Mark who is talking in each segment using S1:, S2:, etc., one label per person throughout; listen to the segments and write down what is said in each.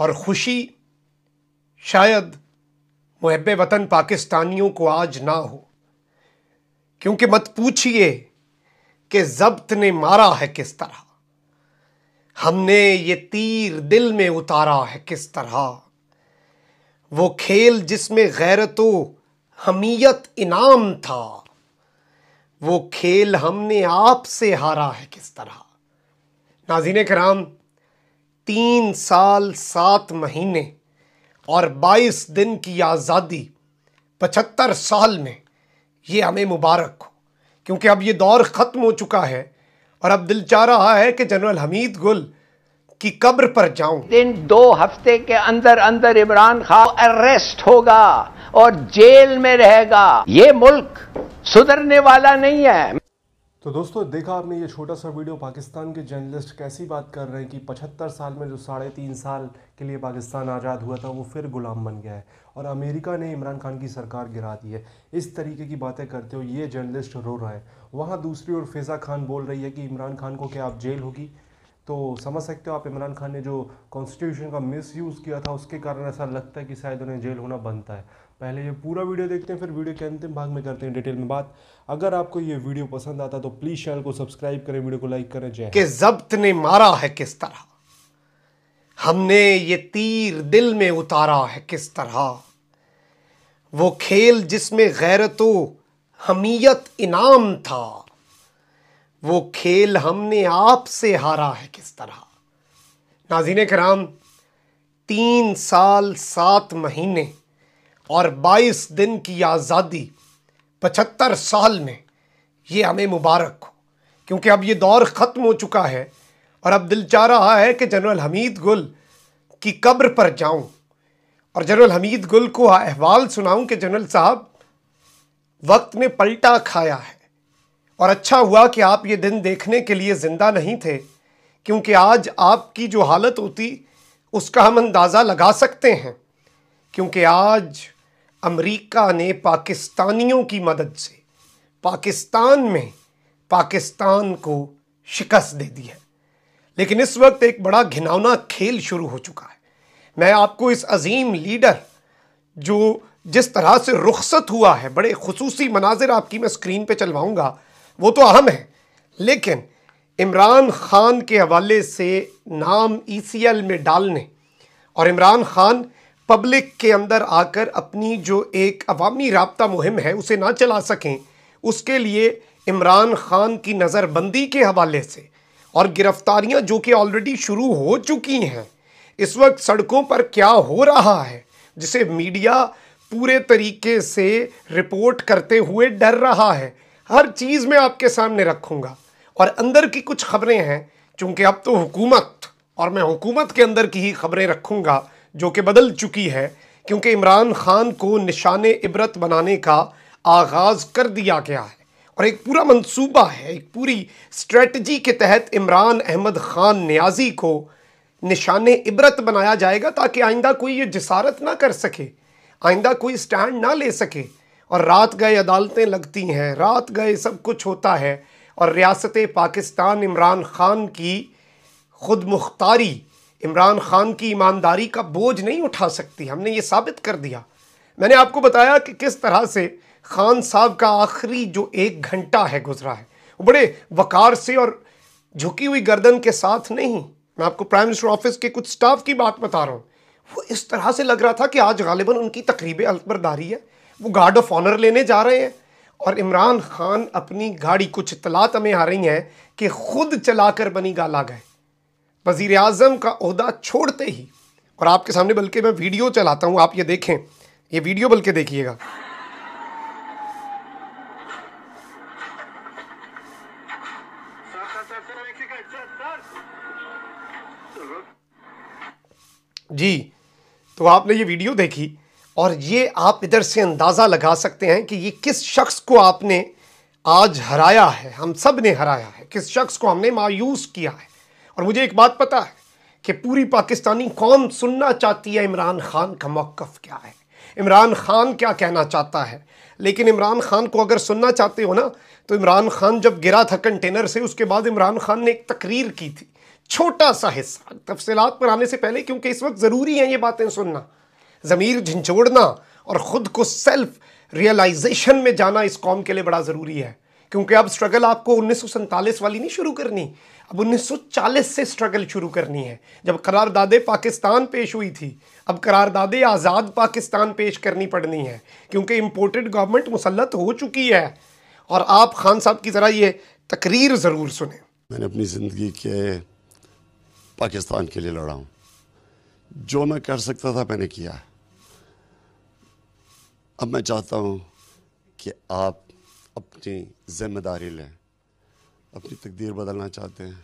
S1: और खुशी शायद मुहब वतन पाकिस्तानियों को आज ना हो क्योंकि मत पूछिए कि जब्त ने मारा है किस तरह हमने ये तीर दिल में उतारा है किस तरह वो खेल जिसमें गैरतो हमीयत इनाम था वो खेल हमने आपसे हारा है किस तरह नाजीन कराम तीन साल सात महीने और बाईस दिन की आज़ादी पचहत्तर साल में ये हमें मुबारक हो क्योंकि अब ये दौर ख़त्म हो चुका है और अब दिल चाह रहा है कि जनरल हमीद गुल की कब्र पर जाऊं। दिन दो हफ्ते के अंदर अंदर इमरान खान अरेस्ट होगा और जेल में रहेगा
S2: ये मुल्क
S1: सुधरने वाला नहीं है
S2: तो दोस्तों देखा आपने ये छोटा सा वीडियो पाकिस्तान के जर्नलिस्ट कैसी बात कर रहे हैं कि पचहत्तर साल में जो साढ़े तीन साल के लिए पाकिस्तान आज़ाद हुआ था वो फिर गुलाम बन गया है और अमेरिका ने इमरान खान की सरकार गिरा दी है इस तरीके की बातें करते हुए ये जर्नलिस्ट रो रहा है वहाँ दूसरी ओर फिज़ा खान बोल रही है कि इमरान खान को क्या आप जेल होगी तो समझ सकते हो आप इमरान खान ने जो कॉन्स्टिट्यूशन का मिस किया था उसके कारण ऐसा लगता है कि शायद उन्हें जेल होना बनता है पहले ये पूरा वीडियो देखते हैं फिर वीडियो के अंतिम भाग में करते हैं डिटेल में बात अगर आपको ये वीडियो पसंद आता तो प्लीज चैनल को सब्सक्राइब करें वीडियो को लाइक करें जय
S1: जब्त ने मारा है किस तरह हमने ये तीर दिल में उतारा है किस तरह वो खेल जिसमें गैरतो हमीयत इनाम था वो खेल हमने आपसे हारा है किस तरह नाजीन कराम तीन साल सात महीने और 22 दिन की आज़ादी पचहत्तर साल में ये हमें मुबारक हो क्योंकि अब ये दौर ख़त्म हो चुका है और अब दिल चाह रहा है कि जनरल हमीद गुल की कब्र पर जाऊं और जनरल हमीद गुल को अहवाल सुनाऊं कि जनरल साहब वक्त ने पलटा खाया है और अच्छा हुआ कि आप ये दिन देखने के लिए ज़िंदा नहीं थे क्योंकि आज आपकी जो हालत होती उसका हम अंदाज़ा लगा सकते हैं क्योंकि आज अमेरिका ने पाकिस्तानियों की मदद से पाकिस्तान में पाकिस्तान को शिकस्त दे दी है लेकिन इस वक्त एक बड़ा घिनौना खेल शुरू हो चुका है मैं आपको इस अजीम लीडर जो जिस तरह से रुखसत हुआ है बड़े खसूसी मनाजिर आपकी मैं स्क्रीन पे चलवाऊँगा वो तो अहम है लेकिन इमरान ख़ान के हवाले से नाम ई सी एल में डालने और इमरान ख़ान पब्लिक के अंदर आकर अपनी जो एक अवामी रबता मुहिम है उसे ना चला सकें उसके लिए इमरान खान की नज़रबंदी के हवाले से और गिरफ़्तारियां जो कि ऑलरेडी शुरू हो चुकी हैं इस वक्त सड़कों पर क्या हो रहा है जिसे मीडिया पूरे तरीके से रिपोर्ट करते हुए डर रहा है हर चीज़ मैं आपके सामने रखूँगा और अंदर की कुछ खबरें हैं चूँकि अब तो हुकूमत और मैं हुकूमत के अंदर की ही खबरें रखूँगा जो कि बदल चुकी है क्योंकि इमरान खान को निशान इबरत बनाने का आगाज़ कर दिया गया है और एक पूरा मंसूबा है एक पूरी स्ट्रेटजी के तहत इमरान अहमद ख़ान न्याजी को निशान इबरत बनाया जाएगा ताकि आइंदा कोई ये जसारत ना कर सके आइंदा कोई स्टैंड ना ले सके और रात गए अदालतें लगती हैं रात गए सब कुछ होता है और रियासत पाकिस्तान इमरान ख़ान की खुद मुख्तारी इमरान खान की ईमानदारी का बोझ नहीं उठा सकती हमने ये साबित कर दिया मैंने आपको बताया कि किस तरह से खान साहब का आखिरी जो एक घंटा है गुजरा है वो बड़े वकार से और झुकी हुई गर्दन के साथ नहीं मैं आपको प्राइम मिनिस्टर ऑफिस के कुछ स्टाफ की बात बता रहा हूँ वो इस तरह से लग रहा था कि आज गालिबा उनकी तकरीब अलबरदारी है वो गार्ड ऑफ ऑनर लेने जा रहे हैं और इमरान खान अपनी गाड़ी कुछ तलात में आ रही हैं कि खुद चलाकर बनी गाला गए वजीर अजम का अहदा छोड़ते ही और आपके सामने बल्कि मैं वीडियो चलाता हूँ आप ये देखें ये वीडियो बल्कि देखिएगा जी तो आपने ये वीडियो देखी और ये आप इधर से अंदाज़ा लगा सकते हैं कि ये किस शख्स को आपने आज हराया है हम सब ने हराया है किस शख्स को हमने मायूस किया है और मुझे एक बात पता है कि पूरी पाकिस्तानी कौम सुनना चाहती है इमरान खान का मौक़ क्या है इमरान खान क्या कहना चाहता है लेकिन इमरान खान को अगर सुनना चाहते हो ना तो इमरान खान जब गिरा था कंटेनर से उसके बाद इमरान खान ने एक तकरीर की थी छोटा सा हिस्सा तफसलात पर आने से पहले क्योंकि इस वक्त ज़रूरी है ये बातें सुनना ज़मीर झंझोड़ना और ख़ुद को सेल्फ रियलाइजेशन में जाना इस कौम के लिए बड़ा ज़रूरी है क्योंकि अब स्ट्रगल आपको उन्नीस वाली नहीं शुरू करनी अब 1940 से स्ट्रगल शुरू करनी है जब करारदादे पाकिस्तान पेश हुई थी अब करारदादे आज़ाद पाकिस्तान पेश करनी पड़नी है क्योंकि इम्पोर्टेड गवर्नमेंट मुसलत हो चुकी है और आप खान साहब की तरह ये तकरीर ज़रूर सुने
S2: मैंने अपनी ज़िंदगी के पाकिस्तान के लिए लड़ा हूँ जो मैं कर सकता था मैंने किया अब मैं चाहता हूँ कि आप अपनी जिम्मेदारी लें अपनी तकदीर बदलना चाहते हैं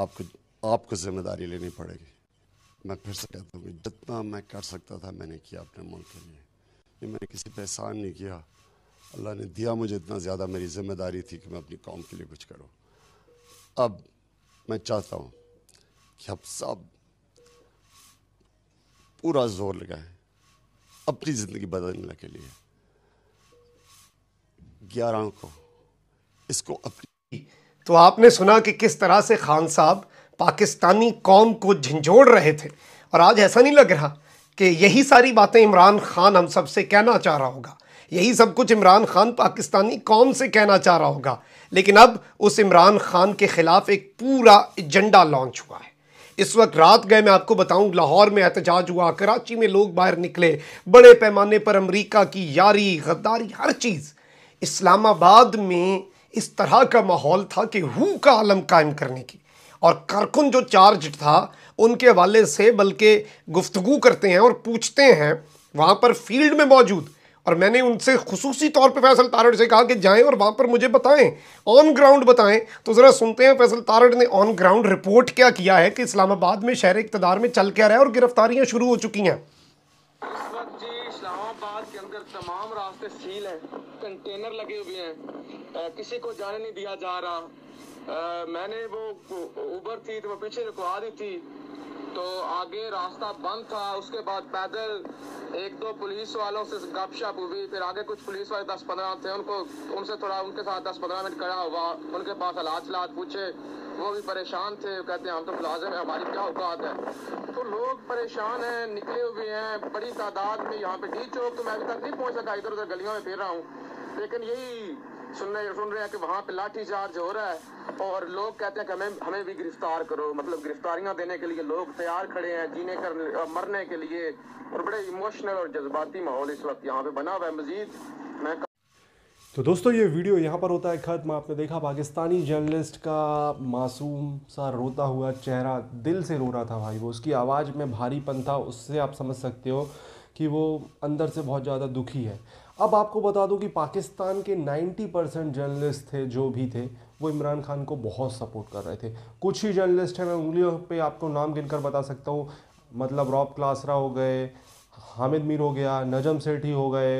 S2: आपको आपको जिम्मेदारी लेनी पड़ेगी मैं फिर से कहता हूँ जितना मैं कर सकता था मैंने किया अपने मुल्क के लिए ये मैंने किसी पर एहसान नहीं किया अल्लाह ने दिया मुझे इतना ज़्यादा मेरी जिम्मेदारी थी कि मैं अपनी कौम के लिए कुछ करूँ अब मैं चाहता हूँ कि आप सब पूरा जोर लगाएं अपनी ज़िंदगी बदलने के लिए ग्यारह को इसको अपनी
S1: तो आपने सुना कि किस तरह से खान साहब पाकिस्तानी कौम को झंझोड़ रहे थे और आज ऐसा नहीं लग रहा कि यही सारी बातें इमरान खान हम सब से कहना चाह रहा होगा यही सब कुछ इमरान खान पाकिस्तानी कौम से कहना चाह रहा होगा लेकिन अब उस इमरान खान के ख़िलाफ़ एक पूरा एजेंडा लॉन्च हुआ है इस वक्त रात गए मैं आपको बताऊं लाहौर में एहतजाज हुआ कराची में लोग बाहर निकले बड़े पैमाने पर अमेरिका की यारी गद्दारी हर चीज़ इस्लामाबाद में इस तरह का माहौल था कि हु का आलम कायम करने की और कारकुन जो चार्ज था उनके हवाले से बल्कि गुफ्तु करते हैं और पूछते हैं वहाँ पर फील्ड में मौजूद और मैंने उनसे खसूसी तौर पे फैसल तारड़ से कहा कि जाएं और वहाँ पर मुझे बताएं ऑन ग्राउंड बताएं तो ज़रा सुनते हैं फैसल तारड़ ने ऑन ग्राउंड रिपोर्ट क्या किया है कि इस्लामाबाद में शहर इकतदार में चल क्या रहा है और गिरफ्तारियाँ शुरू हो चुकी हैं इस वक्त जी इस्लामाबाद के अंदर तमाम रास्ते सील हैं कंटेनर लगे हुए हैं किसी को जाने नहीं दिया जा रहा आ, मैंने वो उबर थी तो वो पीछे रुकवा दी थी तो आगे रास्ता बंद था उसके बाद पैदल एक दो पुलिस वालों से गपशप हुई फिर आगे कुछ पुलिस वाले दस पंद्रह थे उनको उनसे थोड़ा उनके साथ दस पंद्रह मिनट खड़ा हुआ उनके पास हालात सलात पूछे वो भी परेशान थे कहते हैं हम तो मुलाजिम है हमारी क्या औकात है तो लोग परेशान हैं निकले हुए हैं बड़ी तादाद में यहाँ पे डी चौक तो मैं अभी तक नहीं पहुँच सका इधर उधर गलियों में फिर रहा हूँ लेकिन यही सुन रहे सुन रहे हैं कि वहाँ पे लाठी चार्ज हो रहा है और लोग कहते हैं कि हमें हमें भी गिरफ्तार करो मतलब गिरफ्तारियां देने के लिए लोग तैयार खड़े हैं जीने कर मरने के लिए और बड़े इमोशनल और जज्बाती माहौल इस वक्त यहाँ पे बना हुआ है मजीद मैं
S2: तो दोस्तों ये वीडियो यहाँ पर होता है ख़त्म आपने देखा पाकिस्तानी जर्नलिस्ट का मासूम सा रोता हुआ चेहरा दिल से रो रहा था भाई वो उसकी आवाज़ में भारीपन था उससे आप समझ सकते हो कि वो अंदर से बहुत ज़्यादा दुखी है अब आपको बता दूं कि पाकिस्तान के 90 परसेंट जर्नलिस्ट थे जो भी थे वो इमरान खान को बहुत सपोर्ट कर रहे थे कुछ ही जर्नलिस्ट हैं मैं उंगलियों पे आपको नाम गिनकर बता सकता हूँ मतलब रॉब क्लासरा हो गए हामिद मीर हो गया नजम सेठी हो गए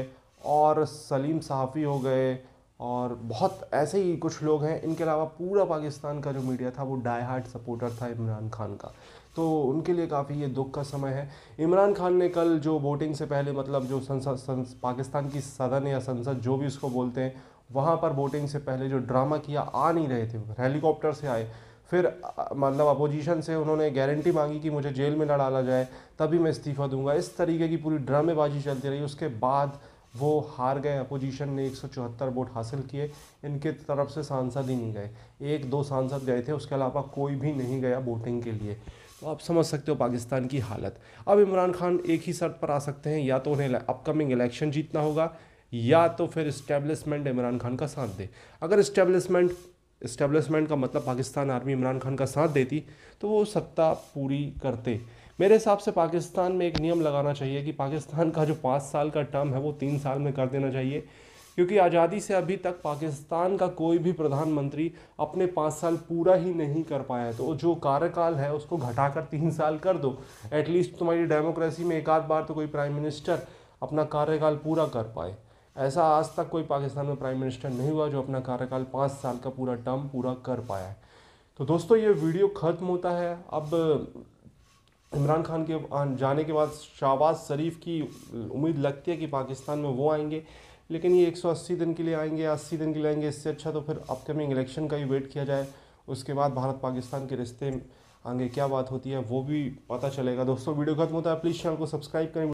S2: और सलीम साफ़ी हो गए और बहुत ऐसे ही कुछ लोग हैं इनके अलावा पूरा पाकिस्तान का जो मीडिया था वो डाई हार्ट सपोर्टर था इमरान खान का तो उनके लिए काफ़ी ये दुख का समय है इमरान खान ने कल जो वोटिंग से पहले मतलब जो संसद संस, पाकिस्तान की सदन या संसद जो भी उसको बोलते हैं वहाँ पर वोटिंग से पहले जो ड्रामा किया आ नहीं रहे थे हेलीकॉप्टर से आए फिर मतलब अपोजिशन से उन्होंने गारंटी मांगी कि मुझे जेल में न डाला जाए तभी मैं इस्तीफ़ा दूंगा इस तरीके की पूरी ड्रामेबाजी चलती रही उसके बाद वो हार गए अपोजिशन ने एक वोट हासिल किए इनके तरफ से सांसद ही नहीं गए एक दो सांसद गए थे उसके अलावा कोई भी नहीं गया वोटिंग के लिए तो आप समझ सकते हो पाकिस्तान की हालत अब इमरान खान एक ही शर्त पर आ सकते हैं या तो उन्हें अपकमिंग इलेक्शन जीतना होगा या तो फिर इस्टेब्लिशमेंट इमरान खान का साथ दे अगर इस्टेब्लिशमेंट इस्टेब्लिशमेंट का मतलब पाकिस्तान आर्मी इमरान खान का साथ देती तो वो सत्ता पूरी करते मेरे हिसाब से पाकिस्तान में एक नियम लगाना चाहिए कि पाकिस्तान का जो पाँच साल का टर्म है वो तीन साल में कर देना चाहिए क्योंकि आज़ादी से अभी तक पाकिस्तान का कोई भी प्रधानमंत्री अपने पाँच साल पूरा ही नहीं कर पाया है तो जो कार्यकाल है उसको घटाकर तीन साल कर दो एटलीस्ट तुम्हारी डेमोक्रेसी में एक आध बार तो कोई प्राइम मिनिस्टर अपना कार्यकाल पूरा कर पाए ऐसा आज तक कोई पाकिस्तान में प्राइम मिनिस्टर नहीं हुआ जो अपना कार्यकाल पाँच साल का पूरा टर्म पूरा कर पाया है तो दोस्तों ये वीडियो ख़त्म होता है अब इमरान खान के जाने के बाद शाहबाज शरीफ की उम्मीद लगती है कि पाकिस्तान में वो आएंगे लेकिन ये 180 दिन के लिए आएंगे अस्सी दिन के लिए आएंगे इससे अच्छा तो फिर अपकमिंग इलेक्शन का ही वेट किया जाए उसके बाद भारत पाकिस्तान के रिश्ते आगे क्या बात होती है वो भी पता चलेगा दोस्तों वीडियो खत्म होता है प्लीज़ चैनल को सब्सक्राइब करें